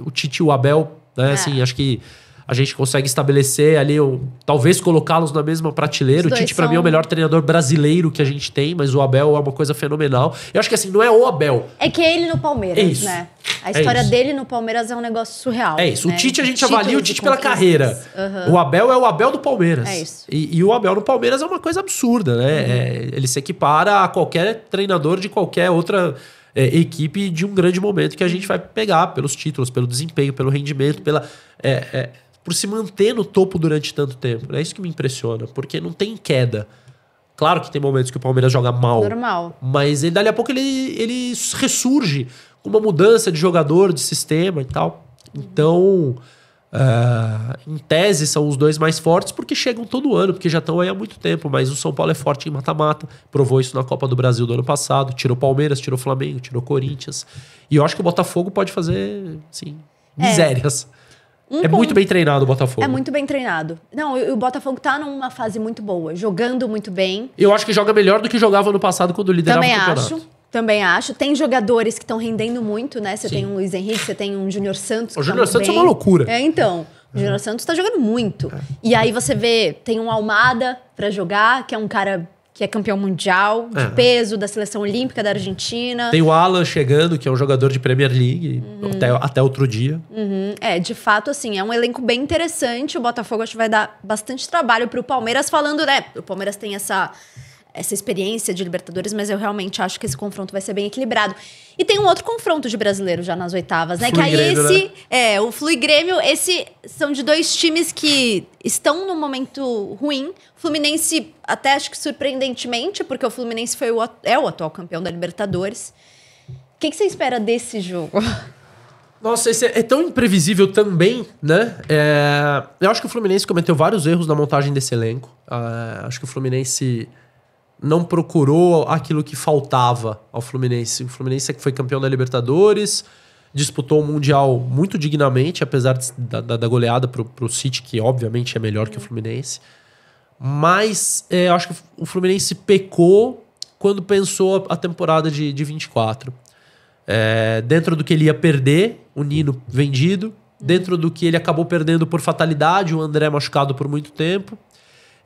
O Tite e o Abel, né? É. Assim, acho que a gente consegue estabelecer ali, um, talvez colocá-los na mesma prateleira. o Tite, para são... mim, é o melhor treinador brasileiro que a gente tem, mas o Abel é uma coisa fenomenal. Eu acho que assim, não é o Abel. É que é ele no Palmeiras, é isso. né? A é história é dele no Palmeiras é um negócio surreal. É isso. Né? O Tite, a gente Títulos avalia o Tite pela carreira. Uhum. O Abel é o Abel do Palmeiras. É isso. E, e o Abel no Palmeiras é uma coisa absurda, né? Uhum. É, ele se equipara a qualquer treinador de qualquer outra. É, equipe de um grande momento que a gente uhum. vai pegar pelos títulos, pelo desempenho, pelo rendimento, pela. É, é, por se manter no topo durante tanto tempo. É isso que me impressiona, porque não tem queda. Claro que tem momentos que o Palmeiras joga mal. Normal. Mas ele, dali a pouco ele, ele ressurge com uma mudança de jogador, de sistema e tal. Então, uh, em tese, são os dois mais fortes porque chegam todo ano, porque já estão aí há muito tempo. Mas o São Paulo é forte em mata-mata, provou isso na Copa do Brasil do ano passado. Tirou Palmeiras, tirou Flamengo, tirou Corinthians. E eu acho que o Botafogo pode fazer, sim, é. misérias. É. Um é ponto... muito bem treinado o Botafogo. É muito bem treinado. Não, o Botafogo tá numa fase muito boa, jogando muito bem. Eu acho que joga melhor do que jogava no passado quando liderava Também o campeonato. Acho. Também acho. Tem jogadores que estão rendendo muito, né? Você tem um Luiz Henrique, você tem um Júnior Santos. O Júnior tá Santos é bem. é uma loucura. É, então. O Júnior é. Santos tá jogando muito. É. E aí você vê, tem um Almada para jogar, que é um cara que é campeão mundial de é. peso da seleção olímpica da Argentina. Tem o Alan chegando, que é um jogador de Premier League, uhum. até, até outro dia. Uhum. É, de fato, assim, é um elenco bem interessante. O Botafogo acho que vai dar bastante trabalho para o Palmeiras, falando, né? O Palmeiras tem essa essa experiência de Libertadores, mas eu realmente acho que esse confronto vai ser bem equilibrado. E tem um outro confronto de brasileiro já nas oitavas, né? que aí Grêmio, esse. Né? É, o Flu e Grêmio, esse são de dois times que estão num momento ruim. Fluminense, até acho que surpreendentemente, porque o Fluminense foi o, é o atual campeão da Libertadores. O que, que você espera desse jogo? Nossa, esse é, é tão imprevisível também, né? É, eu acho que o Fluminense cometeu vários erros na montagem desse elenco. Uh, acho que o Fluminense não procurou aquilo que faltava ao Fluminense. O Fluminense é que foi campeão da Libertadores, disputou o Mundial muito dignamente, apesar de, da, da, goleada para o City, que obviamente é melhor que o Fluminense. Mas é, acho que o Fluminense pecou quando pensou a temporada de, de 24. É, dentro do que ele ia perder, o Nino vendido. Dentro do que ele acabou perdendo por fatalidade, o André machucado por muito tempo.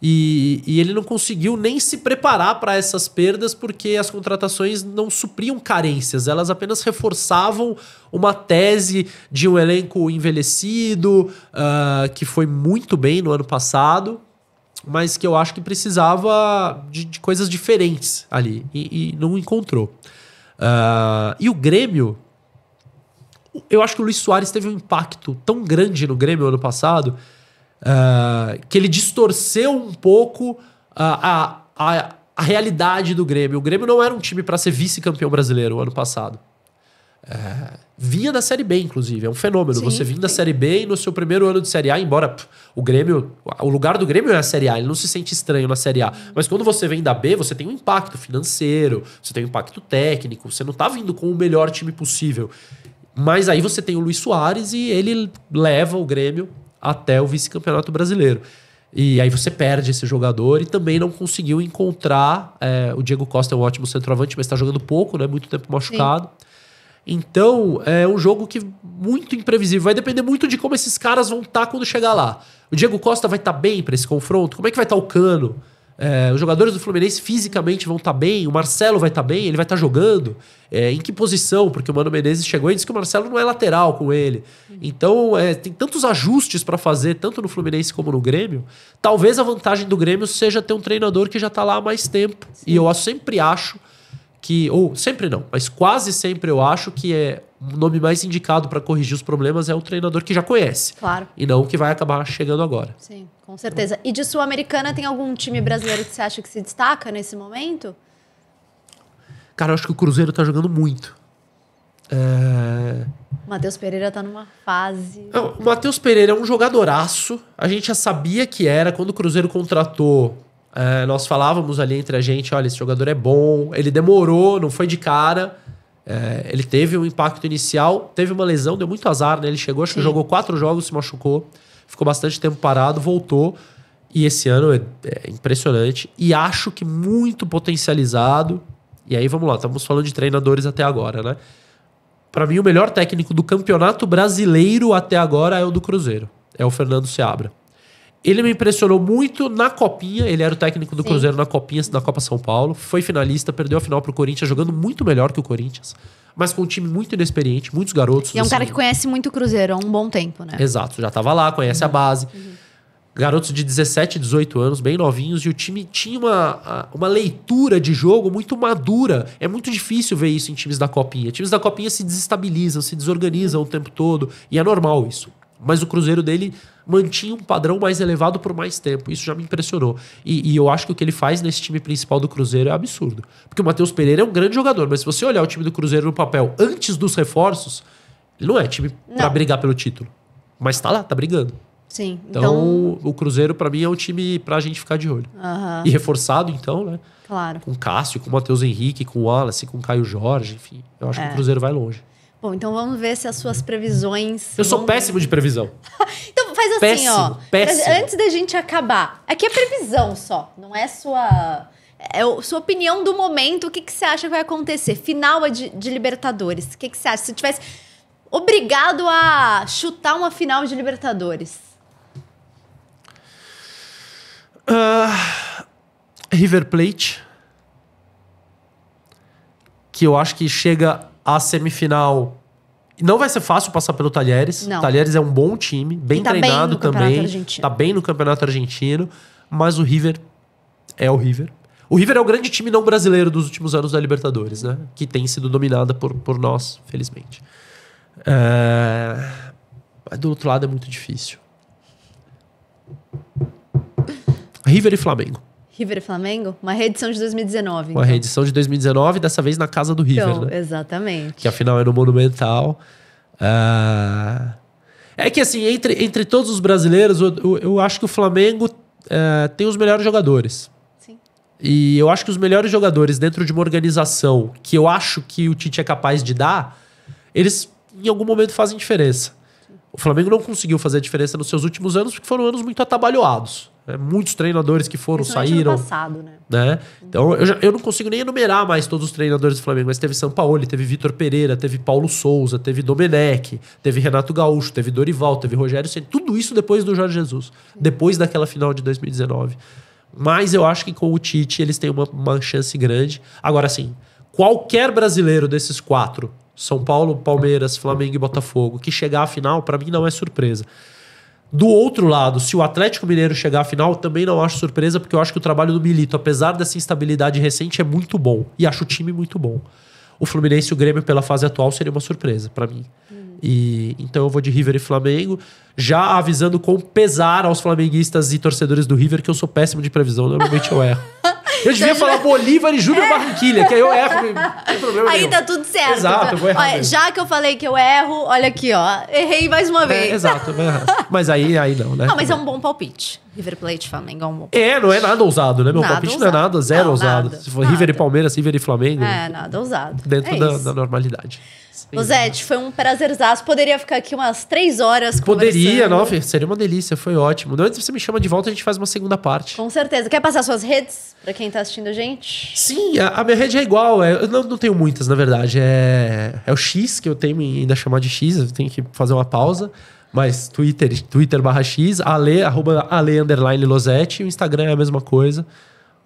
E, e ele não conseguiu nem se preparar para essas perdas porque as contratações não supriam carências, elas apenas reforçavam uma tese de um elenco envelhecido, uh, que foi muito bem no ano passado, mas que eu acho que precisava de, de coisas diferentes ali e, e não encontrou. Uh, e o Grêmio, eu acho que o Luiz Soares teve um impacto tão grande no Grêmio ano passado ah, que ele distorceu um pouco uh, a, a, a realidade do Grêmio. O Grêmio não era um time para ser vice-campeão brasileiro o ano passado. É, vinha da Série B, inclusive. É um fenômeno. Sim, você vinha da Série B e no seu primeiro ano de Série A, embora o Grêmio... O lugar do Grêmio é a Série A. Ele não se sente estranho na Série A. Mas quando você vem da B, você tem um impacto financeiro. Você tem um impacto técnico. Você não tá vindo com o melhor time possível. Mas aí você tem o Luiz Soares e ele leva o Grêmio até o vice-campeonato brasileiro. E aí você perde esse jogador e também não conseguiu encontrar. É, o Diego Costa é um ótimo centroavante, mas está jogando pouco, né? Muito tempo machucado. Sim. Então, é um jogo que muito imprevisível. Vai depender muito de como esses caras vão estar tá quando chegar lá. O Diego Costa vai estar tá bem para esse confronto? Como é que vai estar tá o Cano? É, os jogadores do Fluminense fisicamente vão estar tá bem, o Marcelo vai estar tá bem, ele vai estar tá jogando. É, em que posição? Porque o Mano Menezes chegou e disse que o Marcelo não é lateral com ele. Então, é, tem tantos ajustes para fazer, tanto no Fluminense como no Grêmio. Talvez a vantagem do Grêmio seja ter um treinador que já está lá há mais tempo. Sim. E eu sempre acho que, ou sempre não, mas quase sempre eu acho que é o nome mais indicado para corrigir os problemas é o treinador que já conhece. Claro. E não o que vai acabar chegando agora. Sim. Com certeza. E de Sul-Americana, tem algum time brasileiro que você acha que se destaca nesse momento? Cara, eu acho que o Cruzeiro tá jogando muito. É... Matheus Pereira tá numa fase. Não, o Matheus Pereira é um jogadoraço. A gente já sabia que era. Quando o Cruzeiro contratou, é, nós falávamos ali entre a gente: olha, esse jogador é bom. Ele demorou, não foi de cara. É, ele teve um impacto inicial, teve uma lesão, deu muito azar, né? Ele chegou, acho Sim. que jogou quatro jogos, se machucou ficou bastante tempo parado, voltou. E esse ano é, é impressionante. E acho que muito potencializado. E aí vamos lá, estamos falando de treinadores até agora, né? Para mim, o melhor técnico do campeonato brasileiro até agora é o do Cruzeiro. É o Fernando Seabra. Ele me impressionou muito na Copinha. Ele era o técnico do Sim. Cruzeiro na Copinha, na Copa São Paulo. Foi finalista, perdeu a final pro Corinthians, jogando muito melhor que o Corinthians mas com um time muito inexperiente, muitos garotos. E é um cara que assim. conhece muito o Cruzeiro há um bom tempo, né? Exato, já estava lá, conhece uhum. a base. Uhum. Garotos de 17, 18 anos, bem novinhos, e o time tinha uma, uma leitura de jogo muito madura. É muito difícil ver isso em times da Copinha. Times da Copinha se desestabilizam, se desorganizam o tempo todo, e é normal isso. Mas o Cruzeiro dele mantinha um padrão mais elevado por mais tempo. Isso já me impressionou. E, e, eu acho que o que ele faz nesse time principal do Cruzeiro é absurdo. Porque o Matheus Pereira é um grande jogador, mas se você olhar o time do Cruzeiro no papel antes dos reforços, ele não é time para brigar pelo título. Mas tá lá, tá brigando. Sim. Então, então o Cruzeiro, para mim, é um time pra gente ficar de olho. Uhum. E reforçado, então, né? Claro. Com Cássio, com Matheus Henrique, com Wallace, com Caio Jorge, enfim. Eu acho é. que o Cruzeiro vai longe. Bom, então vamos ver se as suas previsões. Eu sou péssimo de previsão. então faz assim, péssimo, ó. Péssimo. Antes da gente acabar. Aqui é previsão só, não é sua. É a sua opinião do momento, o que, que você acha que vai acontecer? Final é de, de Libertadores. O que, que você acha? Se tivesse obrigado a chutar uma final de Libertadores. Uh, River Plate. Que eu acho que chega a semifinal. Não vai ser fácil passar pelo Talheres. Não. Talheres é um bom time, bem tá treinado bem também. está Tá bem no Campeonato Argentino, mas o River é o River. O River é o grande time não brasileiro dos últimos anos da Libertadores, né? Que tem sido dominada por, por nós, felizmente. É... Mas do outro lado é muito difícil. River e Flamengo. River e Flamengo? Uma reedição de 2019. Uma então. reedição de 2019, dessa vez na casa do River, então, né? Exatamente. Que afinal era no Monumental. Uh... É que assim, entre, entre todos os brasileiros, eu, eu, eu acho que o Flamengo uh, tem os melhores jogadores. Sim. E eu acho que os melhores jogadores dentro de uma organização que eu acho que o Tite é capaz de dar, eles em algum momento fazem diferença. O Flamengo não conseguiu fazer diferença nos seus últimos anos, porque foram anos muito atabalhoados. Né? Muitos treinadores que foram, saíram. No passado, né? né? Então, eu, já, eu não consigo nem enumerar mais todos os treinadores do Flamengo, mas teve São Paulo teve Vitor Pereira, teve Paulo Souza, teve Domenech, teve Renato Gaúcho, teve Dorival, teve Rogério Ceni, tudo isso depois do Jorge Jesus, depois daquela final de 2019. Mas eu acho que com o Tite eles têm uma, uma chance grande. Agora, sim, qualquer brasileiro desses quatro, São Paulo, Palmeiras, Flamengo e Botafogo, que chegar à final, para mim não é surpresa. Do outro lado, se o Atlético Mineiro chegar à final, também não acho surpresa, porque eu acho que o trabalho do Milito, apesar dessa instabilidade recente, é muito bom. E acho o time muito bom. O Fluminense e o Grêmio, pela fase atual, seria uma surpresa para mim. Hum. E Então eu vou de River e Flamengo, já avisando com pesar aos flamenguistas e torcedores do River que eu sou péssimo de previsão, normalmente eu erro. Eu devia então, falar Bolívar e Júnior é. Barranquilha, que aí eu erro. Não tem problema aí nenhum. tá tudo certo. Exato, eu vou errar. Olha, já que eu falei que eu erro, olha aqui, ó. Errei mais uma é, vez. É, exato, vou errar. Mas aí, aí não, né? Não, mas é um bom palpite. River Plate Flamengo é um bom é, palpite. É, não é nada ousado, né? Meu nada palpite não é nada, zero não, ousado. Nada, Se for nada. River e Palmeiras, River e Flamengo. É, nada ousado. Dentro é da, da normalidade demais. Rosete, foi um prazerzaço. Poderia ficar aqui umas três horas Poderia, não, seria uma delícia, foi ótimo. Antes você me chama de volta, a gente faz uma segunda parte. Com certeza. Quer passar suas redes para quem tá assistindo a gente? Sim, a, a minha rede é igual. É, eu não, não, tenho muitas, na verdade. É, é o X que eu tenho ainda chamar de X, eu tenho que fazer uma pausa. Mas Twitter, Twitter barra X, Ale, arroba Ale underline Losete, o Instagram é a mesma coisa.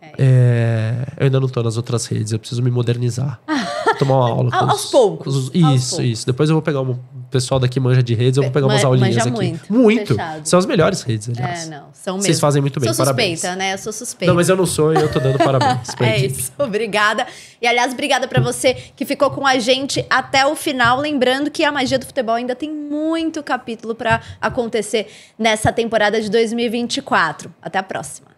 É. É, eu ainda não tô nas outras redes, eu preciso me modernizar. Tomar uma aula. A, aos poucos. Os, isso, aos isso. Poucos. Depois eu vou pegar um pessoal daqui manja de redes, eu vou pegar umas Man, aulinhas aqui. Muito. muito. São as melhores redes, é, aliás. É, não. São mesmo. Vocês fazem muito bem, sou parabéns. suspeita, né? Eu sou suspeita. Não, mas eu não sou e eu tô dando parabéns pra É isso. Obrigada. E aliás, obrigada para você que ficou com a gente até o final, lembrando que a magia do futebol ainda tem muito capítulo para acontecer nessa temporada de 2024. Até a próxima.